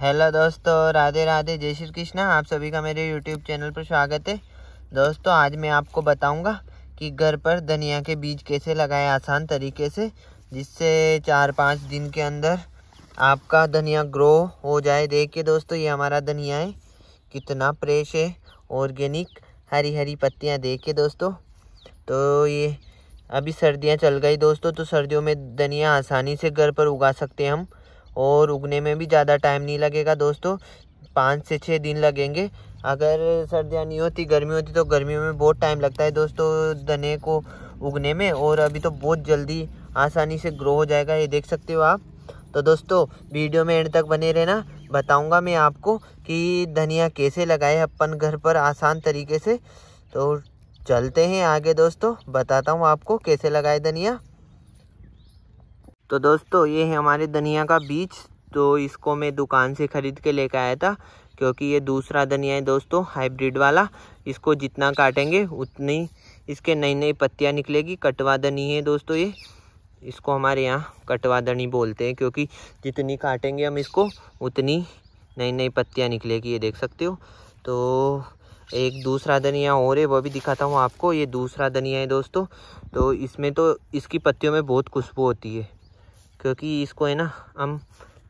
hello दोस्तों राधे राधे जय श्री कृष्णा आप सभी का मेरे यूट्यूब चैनल पर स्वागत है दोस्तों आज मैं आपको बताऊंगा कि घर पर धनिया के बीज कैसे लगाएं आसान तरीके से जिससे चार पाँच दिन के अंदर आपका धनिया ग्रो हो जाए देखिए दोस्तों ये हमारा धनिया है कितना फ्रेश है ऑर्गेनिक हरी हरी पत्तियाँ देखिए दोस्तों तो ये अभी सर्दियाँ चल गई दोस्तों तो सर्दियों में धनिया आसानी से घर पर उगा सकते हैं हम और उगने में भी ज़्यादा टाइम नहीं लगेगा दोस्तों पाँच से छः दिन लगेंगे अगर सर्दियाँ नहीं होती गर्मी होती तो गर्मियों में बहुत टाइम लगता है दोस्तों धने को उगने में और अभी तो बहुत जल्दी आसानी से ग्रो हो जाएगा ये देख सकते हो आप तो दोस्तों वीडियो में एंड तक बने रहना बताऊंगा मैं आपको कि धनिया कैसे लगाए अपन घर पर आसान तरीके से तो चलते हैं आगे दोस्तों बताता हूँ आपको कैसे लगाए धनिया तो दोस्तों ये है हमारे धनिया का बीज तो इसको मैं दुकान से ख़रीद के लेकर आया था क्योंकि ये दूसरा धनिया है दोस्तों हाइब्रिड वाला इसको जितना काटेंगे उतनी इसके नई नई पत्तियाँ निकलेगी कटवा धनी है दोस्तों ये इसको हमारे यहाँ कटवा धनी बोलते हैं क्योंकि जितनी काटेंगे हम इसको उतनी नई नई पत्तियाँ निकलेगी ये देख सकते हो तो एक दूसरा धनिया और है वो भी दिखाता हूँ आपको ये दूसरा धनिया है दोस्तों तो इसमें तो इसकी पत्तियों में बहुत खुशबू होती है क्योंकि इसको है ना हम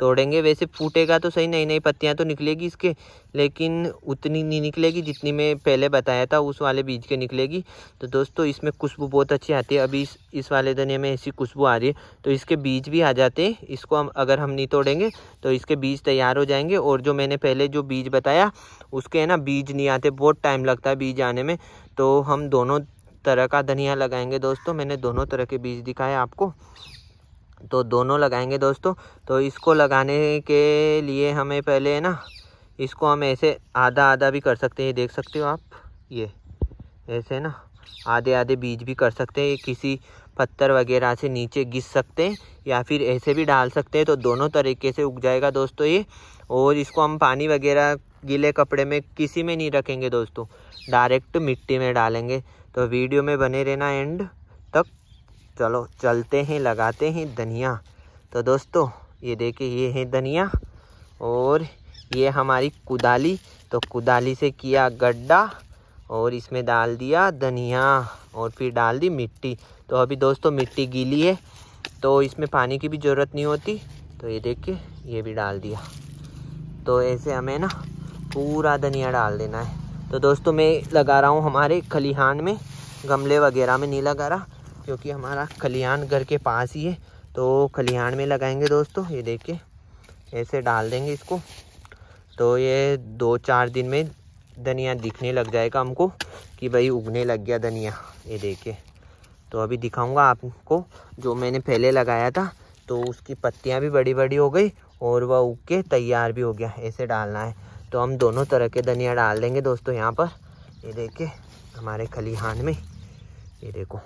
तोड़ेंगे वैसे फूटेगा तो सही नई नई पत्तियाँ तो निकलेगी इसके लेकिन उतनी नहीं निकलेगी जितनी मैं पहले बताया था उस वाले बीज के निकलेगी तो दोस्तों इसमें खुशबू बहुत अच्छी आती है अभी इस इस वाले धनिया में ऐसी खुशबू आ रही है तो इसके बीज भी आ जाते हैं इसको हम अगर हम नहीं तोड़ेंगे तो इसके बीज तैयार हो जाएंगे और जो मैंने पहले जो बीज बताया उसके है ना बीज नहीं आते बहुत टाइम लगता है बीज आने में तो हम दोनों तरह का धनिया लगाएंगे दोस्तों मैंने दोनों तरह के बीज दिखाए आपको तो दोनों लगाएंगे दोस्तों तो इसको लगाने के लिए हमें पहले है ना इसको हम ऐसे आधा आधा भी कर सकते हैं देख सकते हो आप ये ऐसे ना आधे आधे बीज भी कर सकते हैं किसी पत्थर वगैरह से नीचे घिस सकते हैं या फिर ऐसे भी डाल सकते हैं तो दोनों तरीके से उग जाएगा दोस्तों ये और इसको हम पानी वगैरह गीले कपड़े में किसी में नहीं रखेंगे दोस्तों डायरेक्ट मिट्टी में डालेंगे तो वीडियो में बने रहना एंड चलो चलते हैं लगाते हैं धनिया तो दोस्तों ये देखिए ये है धनिया और ये हमारी कुदाली तो कुदाली से किया गड्ढा और इसमें डाल दिया धनिया और फिर डाल दी मिट्टी तो अभी दोस्तों मिट्टी गीली है तो इसमें पानी की भी ज़रूरत नहीं होती तो ये देखिए ये भी डाल दिया तो ऐसे हमें ना पूरा धनिया डाल देना है तो दोस्तों मैं लगा रहा हूँ हमारे खलिहान में गमले वगैरह में नहीं लगा रहा क्योंकि हमारा खलिहान घर के पास ही है तो खलिहान में लगाएंगे दोस्तों ये देखिए ऐसे डाल देंगे इसको तो ये दो चार दिन में धनिया दिखने लग जाएगा हमको कि भाई उगने लग गया धनिया ये देखिए तो अभी दिखाऊंगा आपको जो मैंने पहले लगाया था तो उसकी पत्तियां भी बड़ी बड़ी हो गई और वह उग के तैयार भी हो गया ऐसे डालना है तो हम दोनों तरह के धनिया डाल देंगे दोस्तों यहाँ पर ये देखिए हमारे खलिहान में ये देखो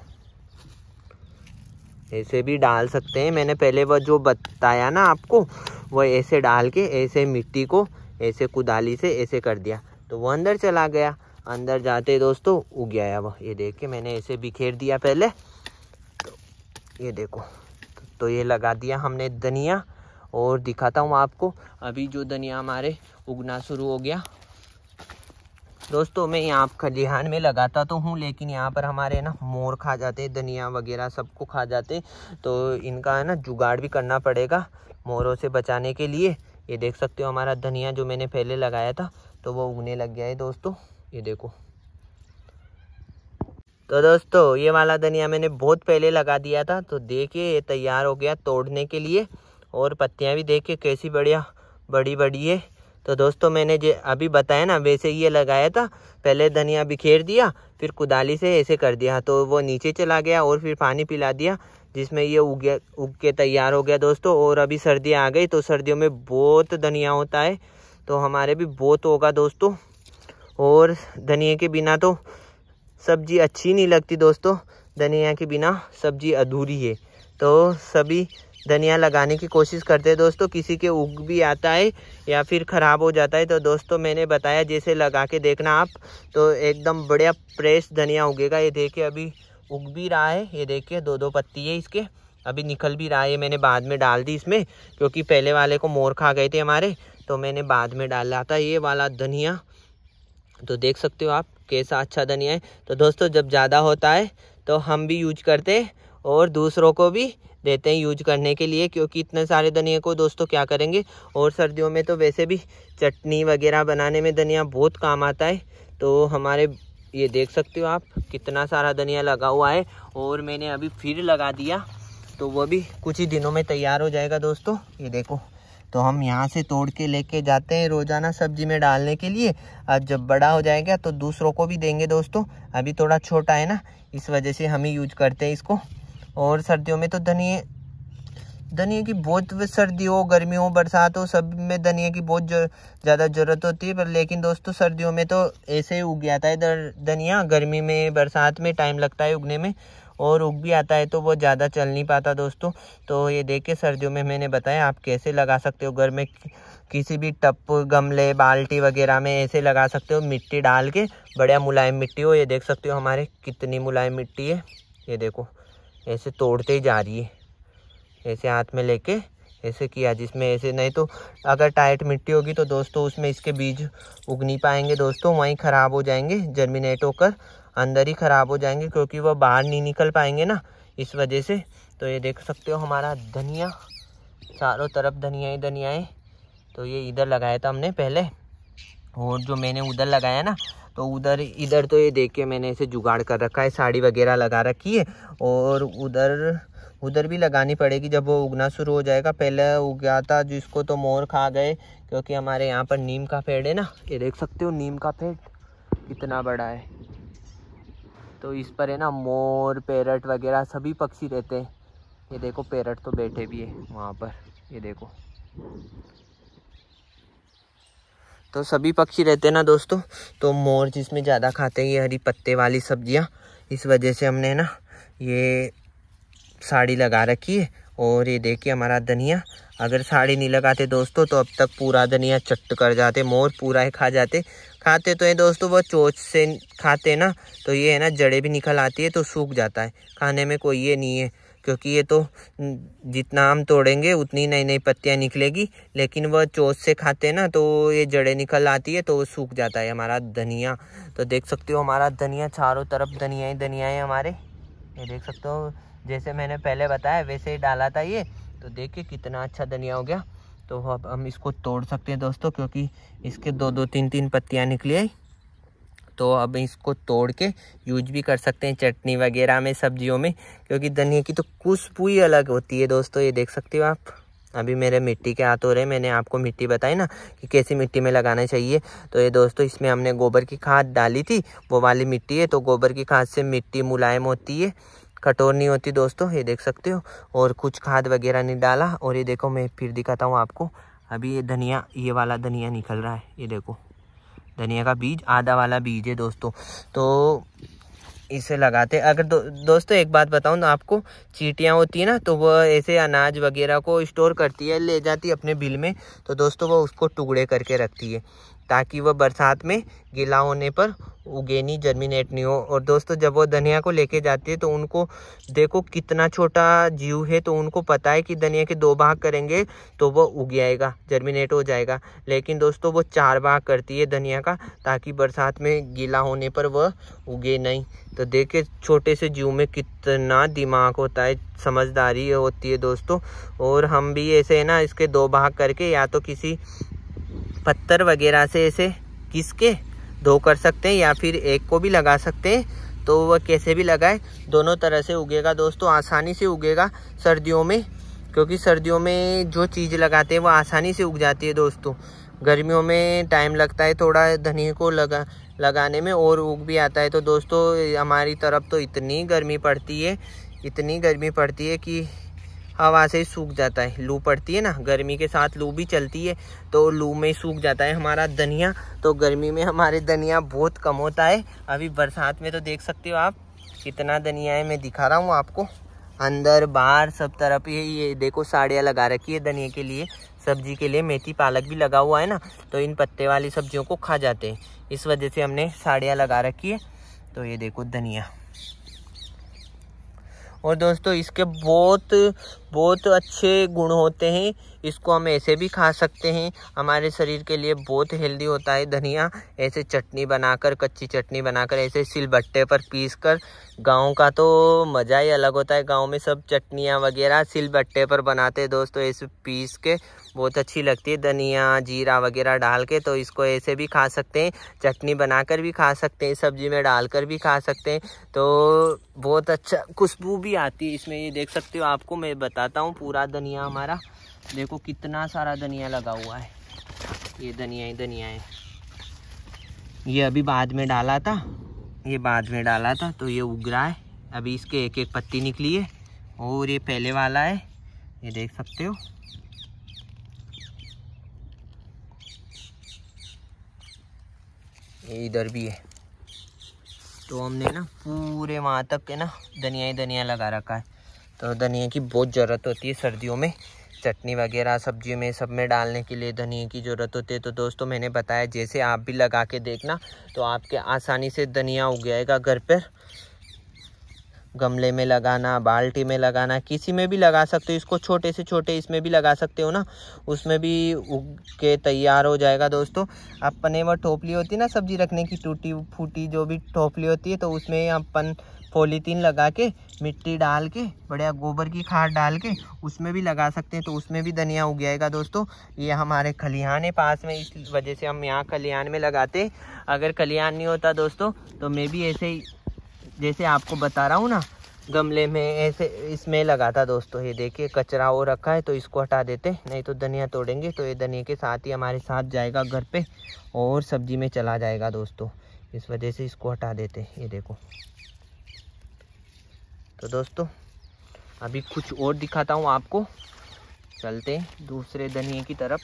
ऐसे भी डाल सकते हैं मैंने पहले वह जो बताया ना आपको वह ऐसे डाल के ऐसे मिट्टी को ऐसे कुदाली से ऐसे कर दिया तो वो अंदर चला गया अंदर जाते दोस्तों उग गया वह ये देख के मैंने ऐसे बिखेर दिया पहले तो ये देखो तो ये लगा दिया हमने धनिया और दिखाता हूँ आपको अभी जो धनिया हमारे उगना शुरू हो गया दोस्तों मैं यहाँ खलिहान में लगाता तो हूँ लेकिन यहाँ पर हमारे ना मोर खा जाते धनिया वगैरह सबको खा जाते तो इनका है ना जुगाड़ भी करना पड़ेगा मोरों से बचाने के लिए ये देख सकते हो हमारा धनिया जो मैंने पहले लगाया था तो वो उगने लग गया है दोस्तों ये देखो तो दोस्तों ये वाला धनिया मैंने बहुत पहले लगा दिया था तो देखिए ये तैयार हो गया तोड़ने के लिए और पत्तियाँ भी देखिए कैसी बढ़िया बड़ी बड़ी है तो दोस्तों मैंने जो अभी बताया ना वैसे ये लगाया था पहले धनिया बिखेर दिया फिर कुदाली से ऐसे कर दिया तो वो नीचे चला गया और फिर पानी पिला दिया जिसमें ये उग गया उग के तैयार हो गया दोस्तों और अभी सर्दियाँ आ गई तो सर्दियों में बहुत धनिया होता है तो हमारे भी बहुत होगा दोस्तों और धनिया के बिना तो सब्जी अच्छी नहीं लगती दोस्तों धनिया के बिना सब्जी अधूरी है तो सभी धनिया लगाने की कोशिश करते हैं दोस्तों किसी के उग भी आता है या फिर ख़राब हो जाता है तो दोस्तों मैंने बताया जैसे लगा के देखना आप तो एकदम बढ़िया फ्रेश धनिया उगेगा ये देखिए अभी उग भी रहा है ये देखिए दो दो पत्ती है इसके अभी निकल भी रहा है मैंने बाद में डाल दी इसमें क्योंकि पहले वाले को मोर खा गए थे हमारे तो मैंने बाद में डाला था ये वाला धनिया तो देख सकते हो आप कैसा अच्छा धनिया है तो दोस्तों जब ज़्यादा होता है तो हम भी यूज करते और दूसरों को भी देते हैं यूज करने के लिए क्योंकि इतने सारे धनिया को दोस्तों क्या करेंगे और सर्दियों में तो वैसे भी चटनी वगैरह बनाने में धनिया बहुत काम आता है तो हमारे ये देख सकते हो आप कितना सारा धनिया लगा हुआ है और मैंने अभी फिर लगा दिया तो वह भी कुछ ही दिनों में तैयार हो जाएगा दोस्तों ये देखो तो हम यहाँ से तोड़ के लेके जाते हैं रोज़ाना सब्जी में डालने के लिए अब जब बड़ा हो जाएगा तो दूसरों को भी देंगे दोस्तों अभी थोड़ा छोटा है ना इस वजह से हम ही यूज करते हैं इसको और सर्दियों में तो धनिए धनिया की बहुत सर्दी हो गर्मी हो बरसात हो सब में धनिया की बहुत ज़्यादा ज़रूरत होती है पर लेकिन दोस्तों सर्दियों में तो ऐसे ही उग जाता है इधर धनिया गर्मी में बरसात में टाइम लगता है उगने में और उग भी आता है तो वो ज़्यादा चल नहीं पाता दोस्तों तो ये देख के सर्दियों में मैंने बताया आप कैसे लगा सकते हो घर में किसी भी टप गमले बाल्टी वगैरह में ऐसे लगा सकते हो मिट्टी डाल के बढ़िया मुलायम मिट्टी हो ये देख सकते हो हमारे कितनी मुलायम मिट्टी है ये देखो ऐसे तोड़ते ही जा रही है ऐसे हाथ में लेके ऐसे किया जिसमें ऐसे नहीं तो अगर टाइट मिट्टी होगी तो दोस्तों उसमें इसके बीज उग नहीं पाएंगे दोस्तों वहीं ख़राब हो जाएंगे जर्मिनेट होकर अंदर ही ख़राब हो जाएंगे क्योंकि वह बाहर नहीं निकल पाएंगे ना इस वजह से तो ये देख सकते हो हमारा धनिया चारों तरफ धनिया ही धनिया है तो ये इधर लगाया था हमने पहले और जो मैंने उधर लगाया ना तो उधर इधर तो ये देख के मैंने इसे जुगाड़ कर रखा है साड़ी वगैरह लगा रखी है और उधर उधर भी लगानी पड़ेगी जब वो उगना शुरू हो जाएगा पहले उग गया था जिसको तो मोर खा गए क्योंकि हमारे यहाँ पर नीम का पेड़ है ना ये देख सकते हो नीम का पेड़ कितना बड़ा है तो इस पर है ना मोर पैरट वगैरह सभी पक्षी रहते हैं ये देखो पैरट तो बैठे भी है वहाँ पर ये देखो तो सभी पक्षी रहते हैं ना दोस्तों तो मोर जिसमें ज़्यादा खाते हैं ये हरी पत्ते वाली सब्जियाँ इस वजह से हमने ना ये साड़ी लगा रखी है और ये देखिए हमारा धनिया अगर साड़ी नहीं लगाते दोस्तों तो अब तक पूरा धनिया चट कर जाते मोर पूरा ही खा जाते खाते तो ये दोस्तों वो चोच से खाते ना तो ये है ना जड़ें भी निकल आती है तो सूख जाता है खाने में कोई ये नहीं है क्योंकि ये तो जितना हम तोड़ेंगे उतनी नई नई पत्तियाँ निकलेगी लेकिन वह चोच से खाते हैं ना तो ये जड़ें निकल आती है तो वो सूख जाता है हमारा धनिया तो देख सकते हो हमारा धनिया चारों तरफ धनिया ही धनिया है हमारे ये देख सकते हो जैसे मैंने पहले बताया वैसे ही डाला था ये तो देखिए कितना अच्छा धनिया हो गया तो अब हम इसको तोड़ सकते हैं दोस्तों क्योंकि इसके दो दो तीन तीन पत्तियाँ निकली आई तो अब इसको तोड़ के यूज भी कर सकते हैं चटनी वगैरह में सब्जियों में क्योंकि धनिया की तो खुशबू ही अलग होती है दोस्तों ये देख सकते हो आप अभी मेरे मिट्टी के हाथ हो रहे हैं मैंने आपको मिट्टी बताई ना कि कैसी मिट्टी में लगाना चाहिए तो ये दोस्तों इसमें हमने गोबर की खाद डाली थी वो वाली मिट्टी है तो गोबर की खाद से मिट्टी मुलायम होती है कठोर नहीं होती दोस्तों ये देख सकते हो और कुछ खाद वगैरह नहीं डाला और ये देखो मैं फिर दिखाता हूँ आपको अभी ये धनिया ये वाला धनिया निकल रहा है ये देखो धनिया का बीज आधा वाला बीज है दोस्तों तो इसे लगाते अगर दो, दोस्तों एक बात बताऊँ आपको चीटियाँ होती है ना तो वह ऐसे अनाज वगैरह को स्टोर करती है ले जाती है अपने बिल में तो दोस्तों वो उसको टुकड़े करके रखती है ताकि वह बरसात में गीला होने पर उगे नहीं जर्मिनेट नहीं हो और दोस्तों जब वो धनिया को लेके जाते हैं तो उनको देखो कितना छोटा जीव है तो उनको पता है कि धनिया के दो भाग करेंगे तो वो उग जाएगा जर्मिनेट हो जाएगा लेकिन दोस्तों वो चार भाग करती है धनिया का ताकि बरसात में गीला होने पर वह उगे नहीं तो देखे छोटे से जीव में कितना दिमाग होता है समझदारी होती है दोस्तों और हम भी ऐसे है ना इसके दो भाग करके या तो किसी पत्थर वगैरह से ऐसे घिस के धो कर सकते हैं या फिर एक को भी लगा सकते हैं तो वह कैसे भी लगाए दोनों तरह से उगेगा दोस्तों आसानी से उगेगा सर्दियों में क्योंकि सर्दियों में जो चीज़ लगाते हैं वो आसानी से उग जाती है दोस्तों गर्मियों में टाइम लगता है थोड़ा धनिए को लगा लगाने में और उग भी आता है तो दोस्तों हमारी तरफ तो इतनी गर्मी पड़ती है इतनी गर्मी पड़ती है कि हवा से सूख जाता है लू पड़ती है ना गर्मी के साथ लू भी चलती है तो लू में सूख जाता है हमारा धनिया तो गर्मी में हमारे धनिया बहुत कम होता है अभी बरसात में तो देख सकते हो आप कितना धनिया है मैं दिखा रहा हूँ आपको अंदर बाहर सब तरफ ये ये देखो साड़ियाँ लगा रखी है धनिया के लिए सब्जी के लिए मेथी पालक भी लगा हुआ है ना तो इन पत्ते वाली सब्जियों को खा जाते हैं इस वजह से हमने साड़ियाँ लगा रखी है तो ये देखो धनिया और दोस्तों इसके बहुत बहुत अच्छे गुण होते हैं इसको हम ऐसे भी खा सकते हैं हमारे शरीर के लिए बहुत हेल्दी होता है धनिया ऐसे चटनी बनाकर कच्ची चटनी बनाकर ऐसे सिलबट्टे पर पीस कर गाँव का तो मज़ा ही अलग होता है गाँव में सब चटनियाँ वगैरह सिलबट्टे पर बनाते हैं दोस्तों तो ऐसे पीस के बहुत अच्छी लगती है धनिया जीरा वगैरह डाल के तो इसको ऐसे भी खा सकते हैं चटनी बनाकर भी खा सकते हैं सब्जी में डालकर भी खा सकते हैं तो बहुत अच्छा खुशबू भी आती है इसमें ये देख सकते हो आपको मैं बता बताता हूँ पूरा धनिया हमारा देखो कितना सारा धनिया लगा हुआ है ये धनिया ही धनिया है ये अभी बाद में डाला था ये बाद में डाला था तो ये उग रहा है अभी इसके एक एक पत्ती निकली है और ये पहले वाला है ये देख सकते हो ये इधर भी है तो हमने ना पूरे वहाँ तक के ना धनिया ही धनिया लगा रखा है तो धनिया की बहुत ज़रूरत होती है सर्दियों में चटनी वगैरह सब्जी में सब में डालने के लिए धनिया की ज़रूरत होती है तो दोस्तों मैंने बताया जैसे आप भी लगा के देखना तो आपके आसानी से धनिया उग जाएगा घर पर गमले में लगाना बाल्टी में लगाना किसी में भी लगा सकते हो इसको छोटे से छोटे इसमें भी लगा सकते हो ना उसमें भी उग के तैयार हो जाएगा दोस्तों अपन वह टोपली होती है ना सब्जी रखने की टूटी फूटी जो भी टोपली होती है तो उसमें अपन पॉलीथीन लगा के मिट्टी डाल के बढ़िया गोबर की खाद डाल के उसमें भी लगा सकते हैं तो उसमें भी धनिया उग जाएगा दोस्तों ये हमारे खलिहान है पास में इस वजह से हम यहाँ खलिहान में लगाते अगर खलिहान नहीं होता दोस्तों तो मैं भी ऐसे ही जैसे आपको बता रहा हूँ ना गमले में ऐसे इसमें लगाता दोस्तों ये देखिए कचरा वो रखा है तो इसको हटा देते नहीं तो धनिया तोड़ेंगे तो ये धनिया के साथ ही हमारे साथ जाएगा घर पे और सब्जी में चला जाएगा दोस्तों इस वजह से इसको हटा देते ये देखो तो दोस्तों अभी कुछ और दिखाता हूँ आपको चलते हैं दूसरे धनिए की तरफ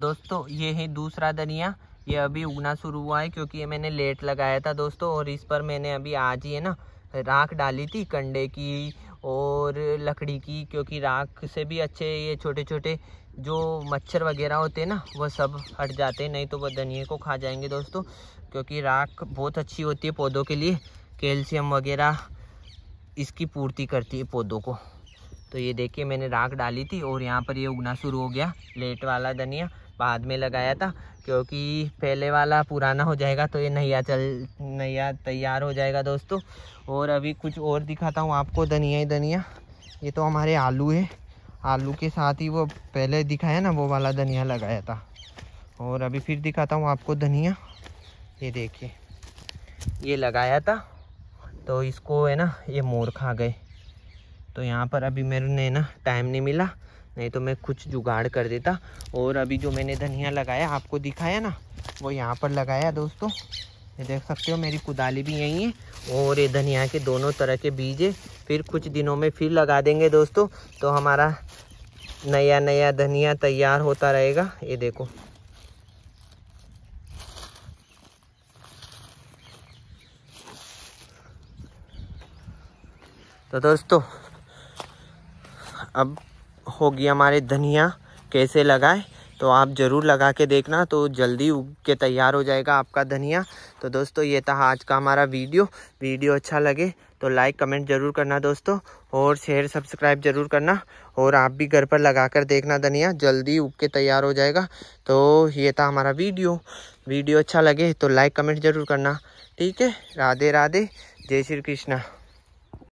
दोस्तों ये है दूसरा धनिया ये अभी उगना शुरू हुआ है क्योंकि ये मैंने लेट लगाया था दोस्तों और इस पर मैंने अभी आज ही है ना राख डाली थी कंडे की और लकड़ी की क्योंकि राख से भी अच्छे ये छोटे छोटे जो मच्छर वगैरह होते हैं ना वह सब हट जाते हैं नहीं तो वह धनिए को खा जाएंगे दोस्तों क्योंकि राख बहुत अच्छी होती है पौधों के लिए कैल्शियम वगैरह इसकी पूर्ति करती है पौधों को तो ये देखिए मैंने राख डाली थी और यहाँ पर ये उगना शुरू हो गया लेट वाला धनिया बाद में लगाया था क्योंकि पहले वाला पुराना हो जाएगा तो ये नैया चल नैया तैयार हो जाएगा दोस्तों और अभी कुछ और दिखाता हूँ आपको धनिया ही धनिया ये तो हमारे आलू है आलू के साथ ही वो पहले दिखाया ना वो वाला धनिया लगाया था और अभी फिर दिखाता हूँ आपको धनिया ये देखिए ये लगाया था तो इसको है ना ये मोर खा गए तो यहाँ पर अभी मेरे ने ना टाइम नहीं मिला नहीं तो मैं कुछ जुगाड़ कर देता और अभी जो मैंने धनिया लगाया आपको दिखाया ना वो यहाँ पर लगाया दोस्तों ये देख सकते हो मेरी कुदाली भी यहीं है और ये धनिया के दोनों तरह के बीज है फिर कुछ दिनों में फिर लगा देंगे दोस्तों तो हमारा नया नया धनिया तैयार होता रहेगा ये देखो तो दोस्तों अब होगी हमारे धनिया कैसे लगाए तो आप ज़रूर लगा के देखना तो जल्दी उग के तैयार हो जाएगा आपका धनिया तो दोस्तों ये था आज का हमारा वीडियो वीडियो अच्छा लगे तो लाइक कमेंट ज़रूर करना दोस्तों और शेयर सब्सक्राइब ज़रूर करना और आप भी घर पर लगा कर देखना धनिया जल्दी उग के तैयार हो जाएगा तो ये था हमारा वीडियो वीडियो अच्छा लगे तो लाइक कमेंट ज़रूर करना ठीक है राधे राधे जय श्री कृष्णा